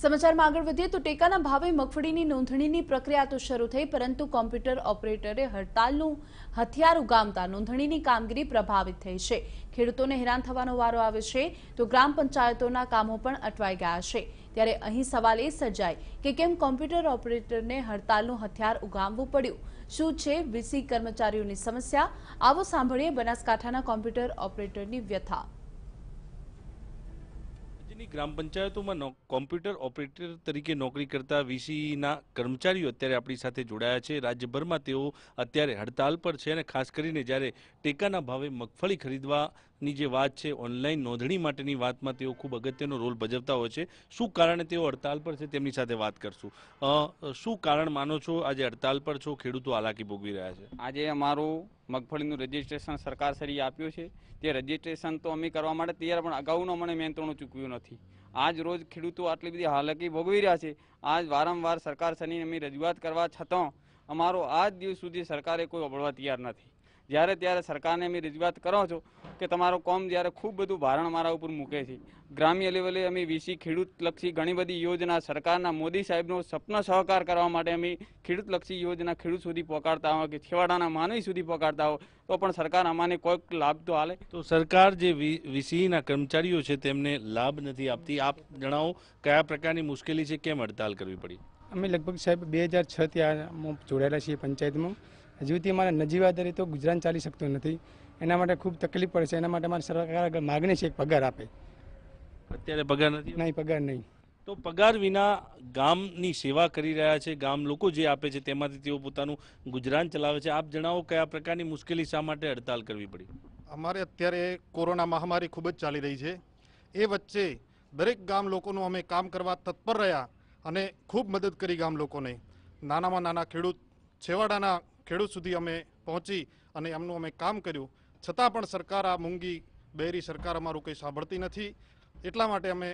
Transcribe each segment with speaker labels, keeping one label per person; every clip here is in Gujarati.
Speaker 1: સમાચારમાં આગળ વધીએ તો ટેકાના ભાવે મગફળીની નોંધણીની પ્રક્રિયા તો શરૂ થઈ પરંતુ કોમ્પ્યુટર ઓપરેટરે હડતાલનું હથિયાર ઉગામતા નોંધણીની કામગીરી પ્રભાવિત થઈ છે ખેડૂતોને હેરાન થવાનો વારો આવે છે તો ગ્રામ પંચાયતોના કામો પણ અટવાઈ ગયા છે ત્યારે અહીં સવાલ એ સર્જાય કે કેમ કોમ્પ્યુટર ઓપરેટરને હડતાલનું હથિયાર ઉગામવું પડ્યું શું છે વીસી કર્મચારીઓની સમસ્યા આવો સાંભળીએ બનાસકાંઠાના કોમ્પ્યુટર ઓપરેટરની વ્યથા
Speaker 2: રાજ્યની ગ્રામ પંચાયતોમાં કોમ્પ્યુટર ઓપરેટર તરીકે નોકરી કરતા વીસીના કર્મચારીઓ અત્યારે આપણી સાથે જોડાયા છે રાજ્યભરમાં તેઓ અત્યારે હડતાલ પર છે અને ખાસ કરીને જ્યારે ટેકાના ભાવે મગફળી ખરીદવા ની જે વાત છે ઓનલાઈન નોંધણી માટેની વાતમાં તેઓ ખૂબ અગત્યનો રોલ ભજવતા હોય છે શું કારણે તેઓ હડતાલ પર છે તેમની સાથે વાત કરશું શું કારણ માનો છો આજે હડતાલ પર
Speaker 3: છો ખેડૂતો હાલાકી ભોગવી રહ્યા છે આજે અમારું મગફળીનું રજિસ્ટ્રેશન સરકાર શ્રી આપ્યું છે તે રજિસ્ટ્રેશન તો અમે કરવા માટે તૈયાર પણ અગાઉનો અમને મેંત્રણું ચૂકવ્યું નથી આજ રોજ ખેડૂતો આટલી બધી હાલાકી ભોગવી રહ્યા છે આજ વારંવાર સરકાર શ્રીની અમે રજૂઆત કરવા છતાં અમારો આજ દિવસ સુધી સરકારે કોઈ ઓબળવા તૈયાર નથી જ્યારે ત્યારે સરકારને અમે રજૂઆત કરો છો કે તમારો કોમ જ્યારે ખૂબ બધું ભારણ મારા ઉપર મૂકે છે ગ્રામ્ય લેવલે અમે વીસી ખેડૂતલક્ષી ઘણી બધી યોજના સરકારના મોદી સાહેબનો સપના સહકાર કરવા માટે અમે ખેડૂતલક્ષી યોજના ખેડૂત સુધી પહોંચાડતા હોય કે છેવાડાના માનવી સુધી પહોંચાડતા હોય તો પણ સરકાર અમાને કોઈક લાભ તો હાલે
Speaker 2: તો સરકાર જે વીસીના કર્મચારીઓ છે તેમને લાભ નથી આપતી આપ જણાવો કયા પ્રકારની મુશ્કેલી છે કેમ હડતાલ કરવી પડી
Speaker 3: અમે લગભગ સાહેબ બે હજાર છથી આ જોડાયેલા છીએ પંચાયતમાં હજુથી અમારે નજીવા દરે તો ગુજરાન ચાલી શકતું નથી એના માટે ખૂબ તકલીફ પડે છે એના માટે અમારે સરકાર આગળ માગણી છે પગાર આપે
Speaker 2: અત્યારે પગાર નથી નહીં પગાર નહીં તો પગાર વિના ગામની સેવા કરી રહ્યા છે ગામ લોકો જે આપે છે તેમાંથી તેઓ પોતાનું ગુજરાન ચલાવે છે આપ જણાવો કયા પ્રકારની મુશ્કેલી શા માટે હડતાલ કરવી પડી
Speaker 4: અમારે અત્યારે કોરોના મહામારી ખૂબ જ ચાલી રહી છે એ વચ્ચે દરેક ગામ લોકોનું અમે કામ કરવા તત્પર રહ્યા અને ખૂબ મદદ કરી ગામ લોકોને નાનામાં નાના ખેડૂત છેવાડાના ખેડૂત સુધી અમે પહોંચી અને એમનું અમે કામ કર્યું છતાં પણ સરકાર આ મૂંગી બેરી સરકાર અમારું કંઈ સાંભળતી નથી એટલા માટે અમે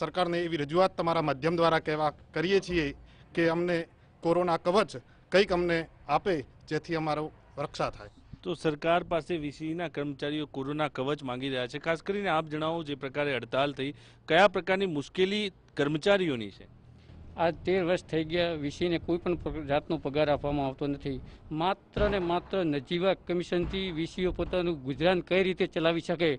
Speaker 4: સરકારને એવી રજૂઆત તમારા માધ્યમ દ્વારા કહેવા કરીએ છીએ કે અમને કોરોના કવચ કંઈક અમને આપે જેથી અમારો રક્ષા થાય
Speaker 2: તો સરકાર પાસે વીસીના કર્મચારીઓ કોરોના કવચ માંગી રહ્યા છે ખાસ કરીને આપ જણાવો જે પ્રકારે હડતાલ થઈ કયા પ્રકારની મુશ્કેલી કર્મચારીઓની છે
Speaker 5: આ તેર વર્ષ થઈ ગયા વિષયને કોઈ પણ જાતનો પગાર આપવામાં આવતો નથી માત્ર ને માત્ર નજીવા કમિશનથી વીસીઓ પોતાનું ગુજરાન કઈ રીતે ચલાવી શકે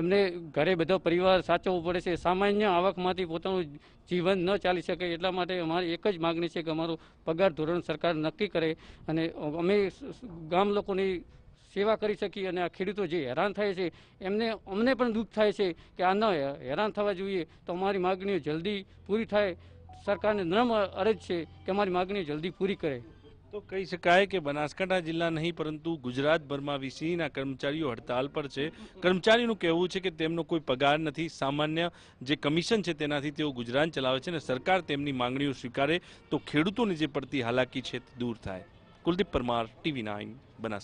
Speaker 5: એમને ઘરે બધો પરિવાર સાચવવો પડે છે સામાન્ય આવકમાંથી પોતાનું જીવન ન ચાલી શકે એટલા માટે અમારી એક જ માગણી છે કે અમારો પગાર ધોરણ સરકાર નક્કી કરે અને અમે ગામ લોકોની સેવા કરી શકીએ અને આ ખેડૂતો જે હેરાન થાય છે એમને અમને પણ દુઃખ થાય છે કે આ ન હેરાન થવા જોઈએ તો અમારી માગણીઓ જલ્દી પૂરી થાય સરકારને નમ્ર અરજ છે કે અમારી માગણી જલ્દી પૂરી કરે તો કહી
Speaker 2: શકાય કે બનાસકાંઠા જિલ્લા નહીં પરંતુ ગુજરાતભરમાં વીસીના કર્મચારીઓ હડતાલ પર છે કર્મચારીનું કહેવું છે કે તેમનો કોઈ પગાર નથી સામાન્ય જે કમિશન છે તેનાથી તેઓ ગુજરાન ચલાવે છે અને સરકાર તેમની માંગણીઓ સ્વીકારે તો ખેડૂતોની જે પડતી હાલાકી છે તે દૂર થાય કુલદીપ પરમાર ટીવી નાઇન બનાસ